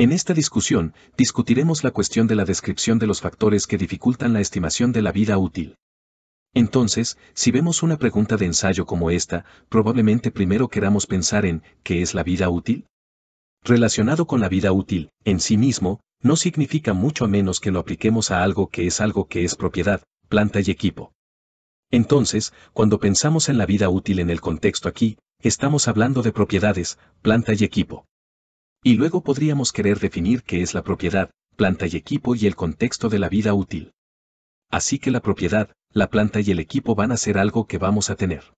En esta discusión, discutiremos la cuestión de la descripción de los factores que dificultan la estimación de la vida útil. Entonces, si vemos una pregunta de ensayo como esta, probablemente primero queramos pensar en ¿qué es la vida útil? Relacionado con la vida útil, en sí mismo, no significa mucho menos que lo apliquemos a algo que es algo que es propiedad, planta y equipo. Entonces, cuando pensamos en la vida útil en el contexto aquí, estamos hablando de propiedades, planta y equipo. Y luego podríamos querer definir qué es la propiedad, planta y equipo y el contexto de la vida útil. Así que la propiedad, la planta y el equipo van a ser algo que vamos a tener.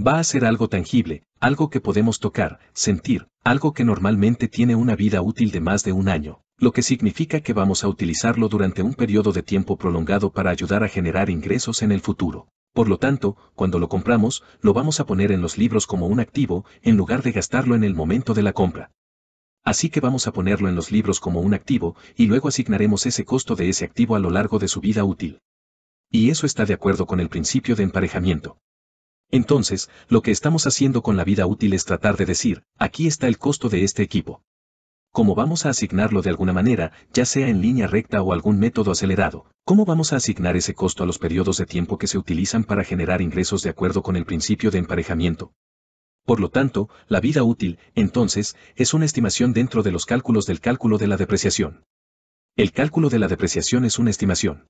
Va a ser algo tangible, algo que podemos tocar, sentir, algo que normalmente tiene una vida útil de más de un año, lo que significa que vamos a utilizarlo durante un periodo de tiempo prolongado para ayudar a generar ingresos en el futuro. Por lo tanto, cuando lo compramos, lo vamos a poner en los libros como un activo, en lugar de gastarlo en el momento de la compra. Así que vamos a ponerlo en los libros como un activo y luego asignaremos ese costo de ese activo a lo largo de su vida útil. Y eso está de acuerdo con el principio de emparejamiento. Entonces, lo que estamos haciendo con la vida útil es tratar de decir, aquí está el costo de este equipo. Como vamos a asignarlo de alguna manera, ya sea en línea recta o algún método acelerado? ¿Cómo vamos a asignar ese costo a los periodos de tiempo que se utilizan para generar ingresos de acuerdo con el principio de emparejamiento? Por lo tanto, la vida útil, entonces, es una estimación dentro de los cálculos del cálculo de la depreciación. El cálculo de la depreciación es una estimación.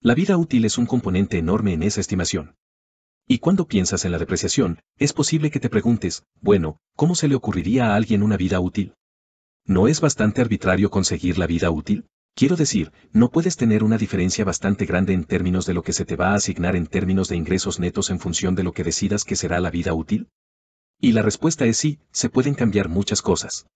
La vida útil es un componente enorme en esa estimación. Y cuando piensas en la depreciación, es posible que te preguntes, bueno, ¿cómo se le ocurriría a alguien una vida útil? ¿No es bastante arbitrario conseguir la vida útil? Quiero decir, no puedes tener una diferencia bastante grande en términos de lo que se te va a asignar en términos de ingresos netos en función de lo que decidas que será la vida útil. Y la respuesta es sí, se pueden cambiar muchas cosas.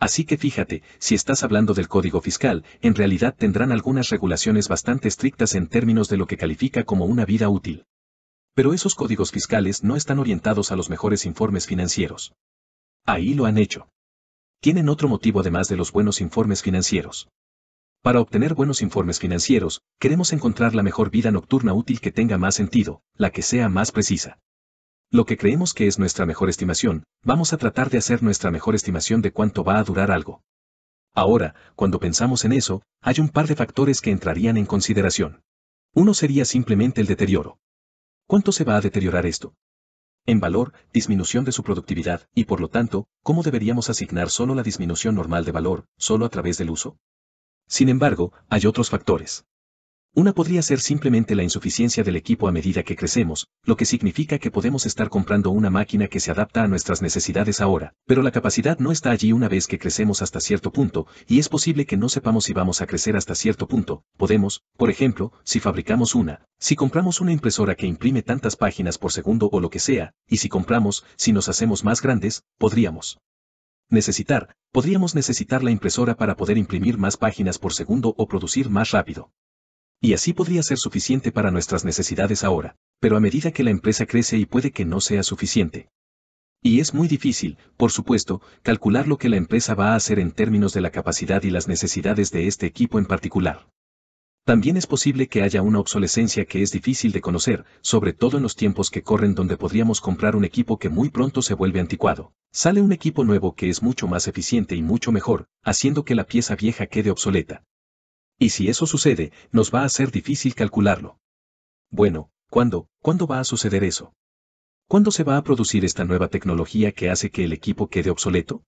Así que fíjate, si estás hablando del código fiscal, en realidad tendrán algunas regulaciones bastante estrictas en términos de lo que califica como una vida útil. Pero esos códigos fiscales no están orientados a los mejores informes financieros. Ahí lo han hecho. Tienen otro motivo además de los buenos informes financieros. Para obtener buenos informes financieros, queremos encontrar la mejor vida nocturna útil que tenga más sentido, la que sea más precisa lo que creemos que es nuestra mejor estimación, vamos a tratar de hacer nuestra mejor estimación de cuánto va a durar algo. Ahora, cuando pensamos en eso, hay un par de factores que entrarían en consideración. Uno sería simplemente el deterioro. ¿Cuánto se va a deteriorar esto? En valor, disminución de su productividad, y por lo tanto, ¿cómo deberíamos asignar solo la disminución normal de valor, solo a través del uso? Sin embargo, hay otros factores. Una podría ser simplemente la insuficiencia del equipo a medida que crecemos, lo que significa que podemos estar comprando una máquina que se adapta a nuestras necesidades ahora, pero la capacidad no está allí una vez que crecemos hasta cierto punto, y es posible que no sepamos si vamos a crecer hasta cierto punto. Podemos, por ejemplo, si fabricamos una, si compramos una impresora que imprime tantas páginas por segundo o lo que sea, y si compramos, si nos hacemos más grandes, podríamos necesitar, podríamos necesitar la impresora para poder imprimir más páginas por segundo o producir más rápido. Y así podría ser suficiente para nuestras necesidades ahora, pero a medida que la empresa crece y puede que no sea suficiente. Y es muy difícil, por supuesto, calcular lo que la empresa va a hacer en términos de la capacidad y las necesidades de este equipo en particular. También es posible que haya una obsolescencia que es difícil de conocer, sobre todo en los tiempos que corren donde podríamos comprar un equipo que muy pronto se vuelve anticuado. Sale un equipo nuevo que es mucho más eficiente y mucho mejor, haciendo que la pieza vieja quede obsoleta, y si eso sucede, nos va a ser difícil calcularlo. Bueno, ¿cuándo, cuándo va a suceder eso? ¿Cuándo se va a producir esta nueva tecnología que hace que el equipo quede obsoleto?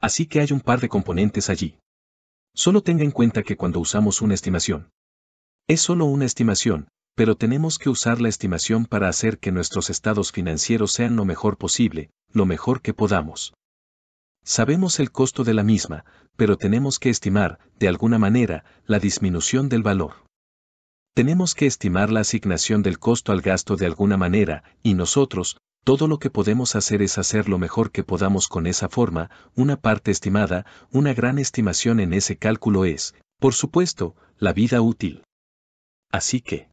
Así que hay un par de componentes allí. Solo tenga en cuenta que cuando usamos una estimación, es solo una estimación, pero tenemos que usar la estimación para hacer que nuestros estados financieros sean lo mejor posible, lo mejor que podamos. Sabemos el costo de la misma, pero tenemos que estimar, de alguna manera, la disminución del valor. Tenemos que estimar la asignación del costo al gasto de alguna manera, y nosotros, todo lo que podemos hacer es hacer lo mejor que podamos con esa forma, una parte estimada, una gran estimación en ese cálculo es, por supuesto, la vida útil. Así que,